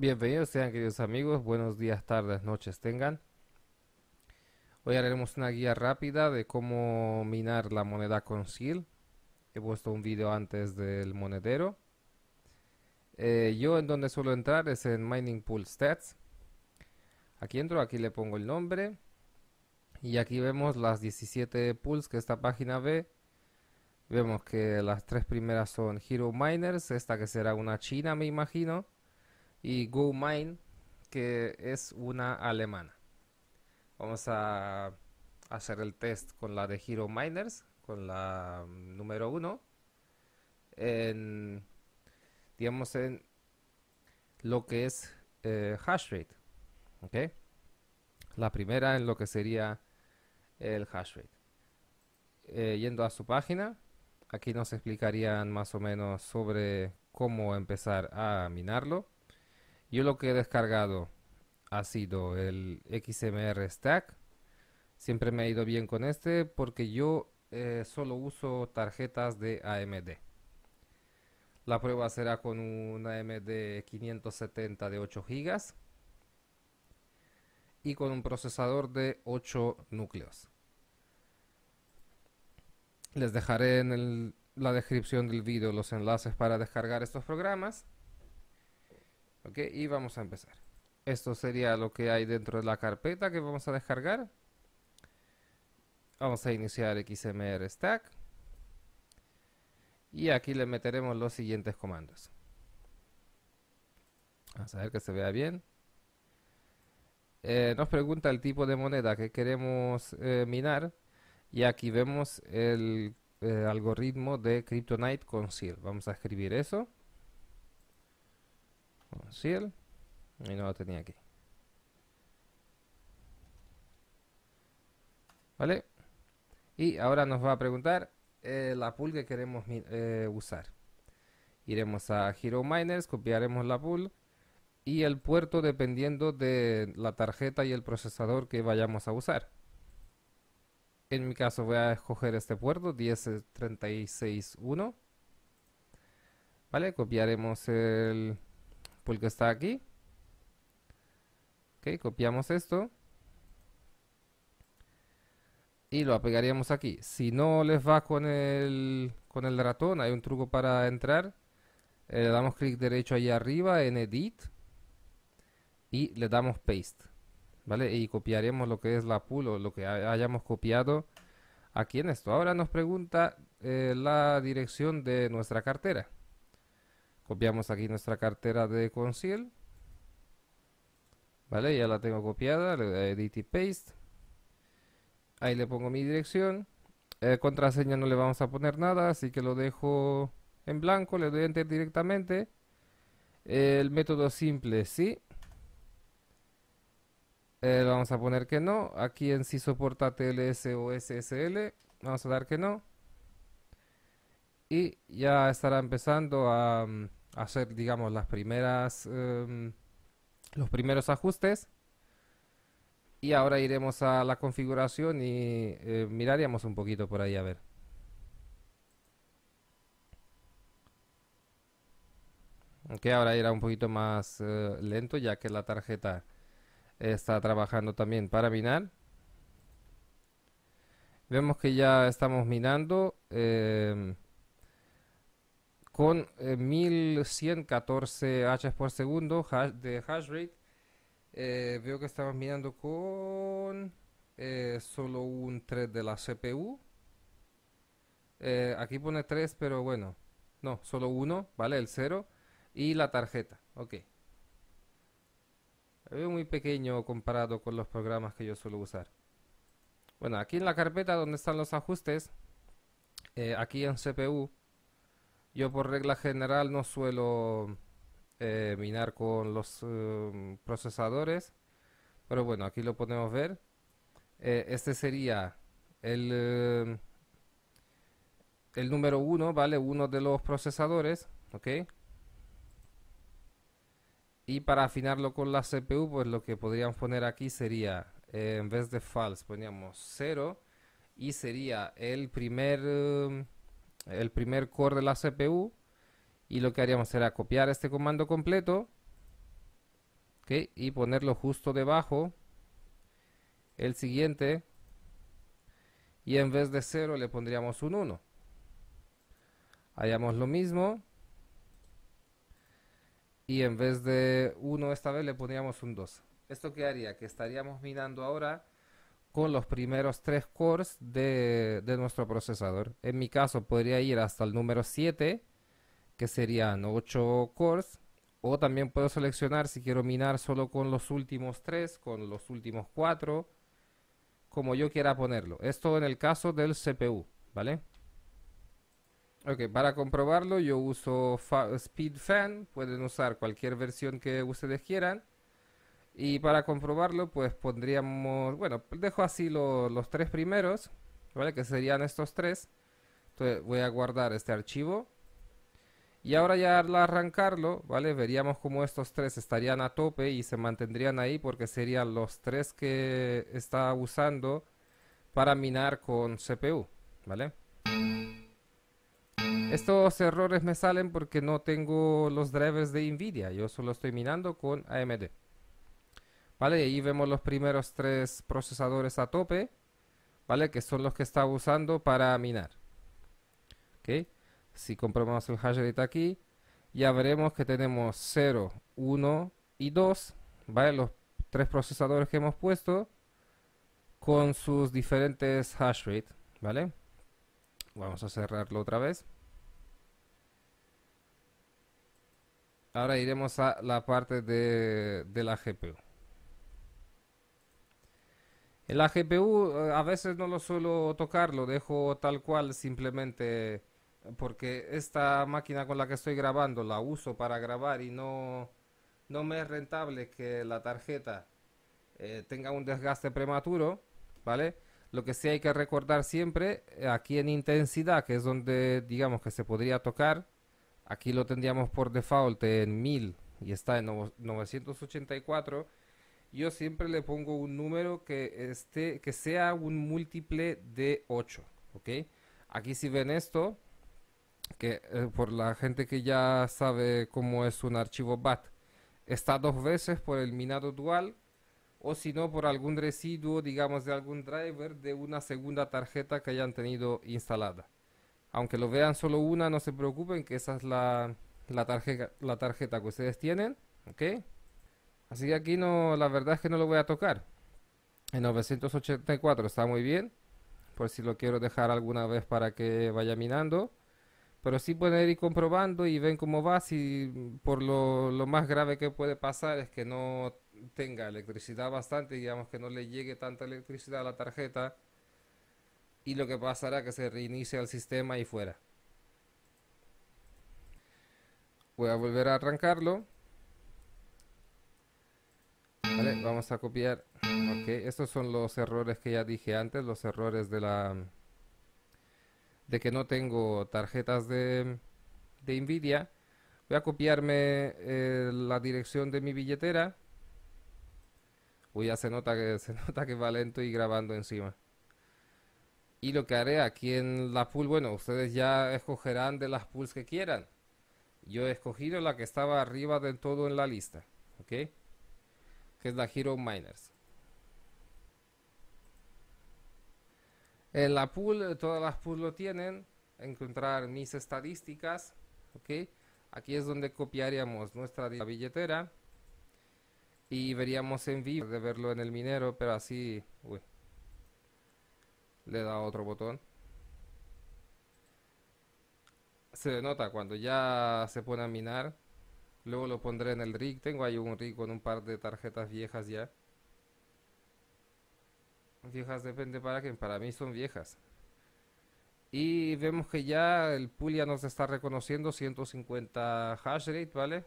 Bienvenidos sean queridos amigos, buenos días, tardes, noches tengan. Hoy haremos una guía rápida de cómo minar la moneda con SIL. He puesto un vídeo antes del monedero. Eh, yo en donde suelo entrar es en Mining Pool Stats. Aquí entro, aquí le pongo el nombre. Y aquí vemos las 17 pools que esta página ve. Vemos que las tres primeras son Hero Miners, esta que será una china me imagino y GoMine, que es una alemana. Vamos a hacer el test con la de Hero Miners, con la número 1. En, digamos, en lo que es eh, hash rate. La primera en lo que sería el hash rate. Eh, yendo a su página, aquí nos explicarían más o menos sobre cómo empezar a minarlo. Yo lo que he descargado ha sido el XMR Stack. Siempre me ha ido bien con este porque yo eh, solo uso tarjetas de AMD. La prueba será con una AMD 570 de 8 GB y con un procesador de 8 núcleos. Les dejaré en la descripción del vídeo los enlaces para descargar estos programas y vamos a empezar esto sería lo que hay dentro de la carpeta que vamos a descargar vamos a iniciar xmr stack y aquí le meteremos los siguientes comandos vamos a ver que se vea bien eh, nos pregunta el tipo de moneda que queremos eh, minar y aquí vemos el, eh, algoritmo de Kryptonite con Vamos a escribir eso. Ciel. Y no lo tenía aquí. ¿Vale? Y ahora nos va a preguntar eh, la pool que queremos eh, usar. Iremos a Hero Miners, copiaremos la pool y el puerto dependiendo de la tarjeta y el procesador que vayamos a usar. En mi caso voy a escoger este puerto 10361. ¿Vale? Copiaremos el que está aquí. Ok, copiamos esto. Y lo apegaríamos aquí. Si no les va con el, con el ratón, hay un truco para entrar. Eh, le damos clic derecho ahí arriba en Edit. Y le damos Paste. ¿Vale? Y copiaremos lo que es la pool o lo que hayamos copiado aquí en esto. Ahora nos pregunta eh, la dirección de nuestra cartera copiamos aquí nuestra cartera de Concil. vale ya la tengo copiada le doy edit y paste ahí le pongo mi dirección eh, contraseña no le vamos a poner nada así que lo dejo en blanco le doy enter directamente el método simple sí eh, le vamos a poner que no aquí en si soporta TLS o SSL vamos a dar que no y ya estará empezando a mm, hacer, digamos, las primeras, em, los primeros ajustes. Y ahora iremos a la configuración y eh, miraríamos un poquito por ahí a ver. Aunque ahora irá un poquito más eh, lento ya que la tarjeta está trabajando también para minar. Vemos que ya estamos minando. Em, con 1114 eh, Hs por segundo de hash rate. Eh, veo que estamos mirando con eh, solo un 3 de la CPU. aquí pone 3, pero bueno, no, solo uno ¿vale? El 0 y la tarjeta, ok. Veo muy pequeño comparado con los programas que yo suelo usar. Bueno, aquí en la carpeta donde están los ajustes, aquí en CPU, yo por regla general no suelo eh, minar con los em, procesadores, pero bueno, aquí lo podemos ver. Eh, este sería el, em, el número uno, ¿vale? Uno de los procesadores, ¿ok? Y para afinarlo con la CPU, pues lo que podríamos poner aquí sería, eh, en vez de false, poníamos 0 y sería el primer em, el primer core de la CPU y lo que haríamos será copiar este comando completo y ponerlo justo debajo el siguiente y en vez de 0 le pondríamos un 1 hallamos lo mismo y en vez de 1 esta vez le pondríamos un 2 esto que haría que estaríamos mirando ahora con los primeros tres cores de, nuestro procesador. En mi caso podría ir hasta el número 7, que serían 8 cores, o también puedo seleccionar si quiero minar solo con los últimos 3, con los últimos 4, como yo quiera ponerlo. Esto en el caso del CPU, ¿vale? Ok, para comprobarlo yo uso SpeedFan pueden usar cualquier versión que ustedes quieran. Y para comprobarlo, pues pondríamos, bueno, dejo así los tres primeros, ¿vale? Que serían estos tres. Entonces voy a guardar este archivo. Y ahora ya al arrancarlo, ¿vale? Veríamos como estos tres estarían a tope y se mantendrían ahí porque serían los tres que está usando para minar con CPU, ¿vale? Estos errores me salen porque no tengo los drivers de NVIDIA, yo solo estoy minando con AMD. ¿vale? Y ahí vemos los primeros tres procesadores a tope, ¿vale? Que son los que está usando para minar. Si comprobamos el hash rate aquí, ya veremos que tenemos 0, 1 y 2, ¿vale? Los tres procesadores que hemos puesto con sus diferentes hash rate, ¿vale? Vamos a cerrarlo otra vez. Ahora iremos a la parte de, de la GPU. La GPU eh, a veces no lo suelo tocar, lo dejo tal cual simplemente eh, porque esta máquina con la que estoy grabando la uso para grabar y no, no me es rentable que la tarjeta eh, tenga un desgaste prematuro, ¿vale? Lo que sí hay que recordar siempre, aquí en intensidad, que es donde digamos que se podría tocar, aquí lo tendríamos por default en 1000 y está en 984 yo siempre le pongo un número que esté, que sea un múltiple de 8, ¿ok? Aquí si ven esto, que eh, por la gente que ya sabe cómo es un archivo BAT, está dos veces por el minado dual o si no por algún residuo, digamos, de algún driver de una segunda tarjeta que hayan tenido instalada. Aunque lo vean solo una, no se preocupen que esa es la, la, tarjeta, la tarjeta que ustedes tienen, ¿ok? Así que aquí no, la verdad es que no lo voy a tocar. En 984 está muy bien, por si lo quiero dejar alguna vez para que vaya minando. Pero sí pueden ir comprobando y ven cómo va. Si por lo, más grave que puede pasar es que no tenga electricidad bastante, digamos que no le llegue tanta electricidad a la tarjeta. Y lo que pasará es que se reinicie el sistema y fuera. Voy a volver a arrancarlo. Mm. vamos a copiar. Ok, estos son los errores que ya dije antes, los errores de la de que no tengo tarjetas de, de Nvidia. Voy a copiarme eh, la dirección de mi billetera. voy ya se nota que se nota que va lento y grabando encima. Y lo que haré aquí en la pool, bueno, ustedes ya escogerán de las pools que quieran. Yo he escogido la que estaba arriba del todo en la lista. ¿ok? que es la Hero Miners. En la pool, todas las pools lo tienen. Encontrar mis estadísticas. ¿ok? Aquí es donde copiaríamos nuestra billetera. Y veríamos en vivo de verlo en el minero, pero así... le da otro botón. Se nota cuando ya se pone a minar. Luego lo pondré en el rig. Tengo ahí un rig con un par de tarjetas viejas ya. Viejas depende para quien, Para mí son viejas. Y vemos que ya el pool ya nos está reconociendo 150 hash rate, ¿vale?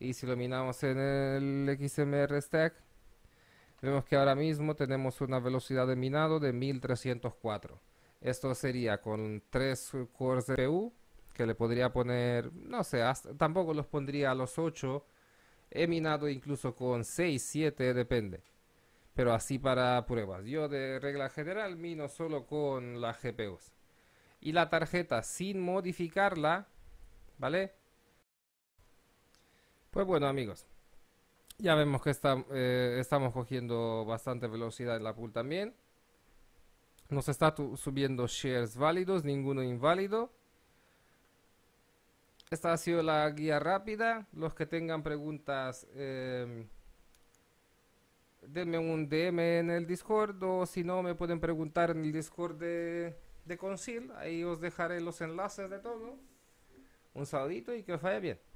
Y si lo minamos en el XMR stack, vemos que ahora mismo tenemos una velocidad de minado de 1304. Esto sería con 3 cores de PU le podría poner, no sé, tampoco los pondría a los 8. He minado incluso con 6, 7, depende. Pero así para pruebas. Yo de regla general mino solo con las GPUs. Y la tarjeta sin modificarla, ¿vale? Pues bueno amigos, ya vemos que eh, estamos cogiendo bastante velocidad en la pool también. Nos está subiendo shares válidos, ninguno inválido. Esta ha sido la guía rápida. Los que tengan preguntas, em, denme un DM en el Discord o si no, me pueden preguntar en el Discord de, de Concil. Ahí os dejaré los enlaces de todo. Un saludito y que os vaya bien.